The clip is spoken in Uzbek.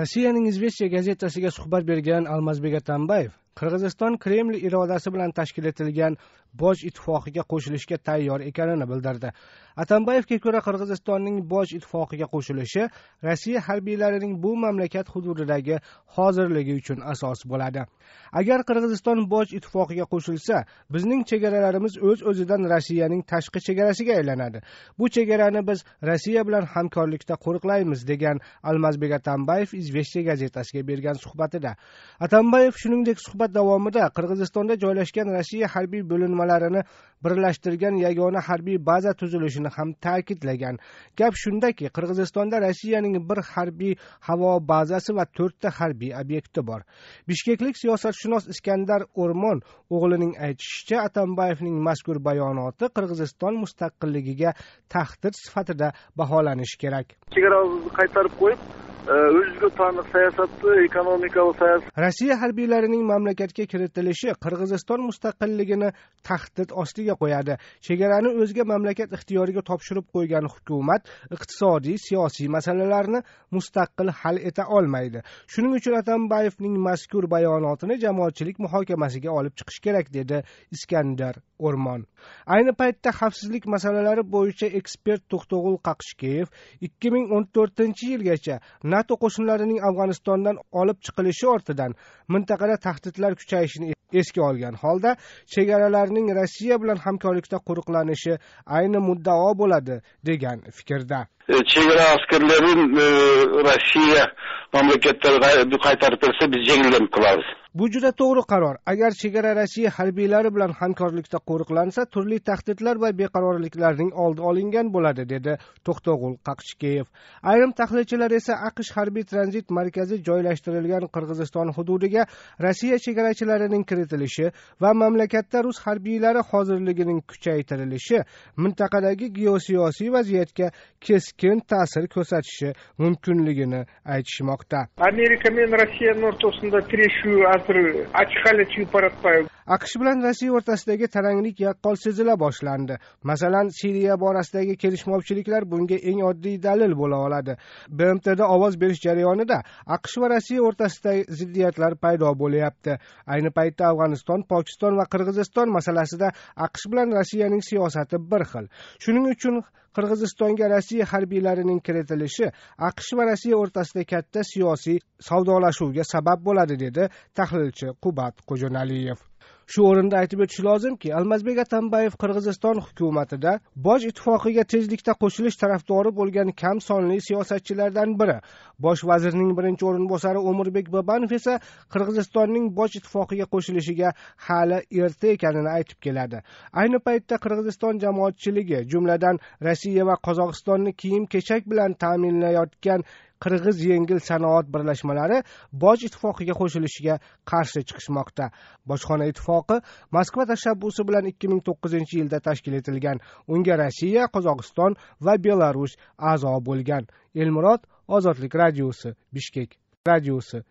россиянын известия газетасыга сұхбат берген алмазбек атамбаев qirg'iziston kreml irodasi bilan tashkil etilgan boj ittifoqiga qo'shilishga tayyor ekanini bildirdi atambayevga ko'ra qirg'izistonning boj ittifoqiga qo'shilishi rossiya harbiylarining bu mamlakat hududidagi hozirligi uchun asos bo'ladi agar qirg'iziston boj ittifoqiga qo'shilsa bizning chegaralarimiz o'z öz o'zidan rossiyaning tashqi chegarasiga aylanadi bu chegarani biz rossiya bilan hamkorlikda qo'riqlaymiz degan almazbek atambayev izvestiya gazetasiga bergan suhbatida atambayev shuningdek suhbat suhbat davomida qirg'izistonda joylashgan rossiya harbiy bo'linmalarini birlashtirgan yagona harbiy baza tuzilishini ham ta'kidlagan gap shundaki qirg'izistonda rossiyaning bir harbiy havo bazasi va to'rtta harbiy obyekti bor bishkeklik siyosatshunos iskandar o'rmon o'g'lining aytishicha atambayevning mazkur bayonoti qirg'iziston mustaqilligiga tahdid sifatida baholanishi kerak chegaramizni qaytarib qo'yib o'zizga taniq siyosatni ekonomikalik siyosat rossiya harbiylarining mamlakatga kiritilishi qirg'iziston mustaqilligini tahdid ostiga qo'yadi chegarani o'zga mamlakat ixtiyoriga topshirib qo'ygan hukumat iqtisodiy siyosiy masalalarni mustaqil hal eta olmaydi shuning uchun atambayevning mazkur bayonotini jamoatchilik muhokamasiga olib chiqish kerak dedi iskandar o'rmon ayni paytda xavfsizlik masalalari bo'yicha ekspert to'xtog'ul qaqshkeyev ikki ming o'n to'rtinchi yilgacha nato qo'shinlarining afg'onistondan olib chiqilishi ortidan mintaqada tahdidlar kuchayishini esga olgan holda chegaralarning rossiya bilan hamkorlikda qo'riqlanishi ayni muddao bo'ladi degan fikrda E, chegara askarlarin e, rossiya mamlakatlariga qaytarib bersa biz yengillik qolamiz bu juda to'g'ri qaror agar chegara rossiya harbiylari bilan hamkorlikda qo'riqlansa turli tahdidlar va beqarorliklarning oldi olingan bo'ladi dedi to'xtog'ul qaqchikeyev ayrim tahlilchilar esa aqsh harbiy tranzit markazi joylashtirilgan qirg'iziston hududiga rossiya chegarachilarining kiritilishi va mamlakatda rus harbiylari hozirligining kuchaytirilishi mintaqadagi geosiyosiy vaziyatga keskin keskin ta'sir ko'rsatishi mumkinligini aytishmoqda amerika men rossiyani o'rtasida kelishuv hozir ochiq hali aqsh bilan rossiya o'rtasidagi taranglik yaqqol sezila boshlandi masalan siriya borasidagi kelishmovchiliklar bunga eng oddiy dalil bo'la oladi bmtda ovoz berish jarayonida aqsh va rossiya o'rtasida ziddiyatlar paydo bo'lyapti ayni paytda afg'oniston pokiston va qirg'iziston masalasida aqsh bilan rossiyaning siyosati bir xil shuning uchun qirg'izistonga rossiya harbiylarining kiritilishi aqsh va rossiya o'rtasida katta siyosiy savdolashuvga sabab bo'ladi dedi tahlilchi qubat qo'jonaliyev shu o'rinda aytib o'tish lozimki almazbek atambayev qirg'iziston hukumatida boj ittifoqiga tezlikda qo'shilish tarafdori bo'lgan kam sonli siyosatchilardan biri bosh vazirning birinchi o'rinbosari o'mirbek babanov esa qirg'izistonning boj ittifoqiga qo'shilishiga hali erta ekanini aytib keladi ayni paytda qirg'iziston jamoatchiligi jumladan rossiya va qozog'istonni kiyim kechak bilan ta'minlayotgan qirg'iz yengil sanoat birlashmalari boj ittifoqiga qo'shilishiga qarshi chiqishmoqda bojxona ittifoqi moskva tashabbusi bilan ikki ming to'qqizinchi yilda tashkil etilgan unga rossiya qozog'iston va belarus a'zo bo'lgan elmurod ozodlik radiosi bishkek radiosi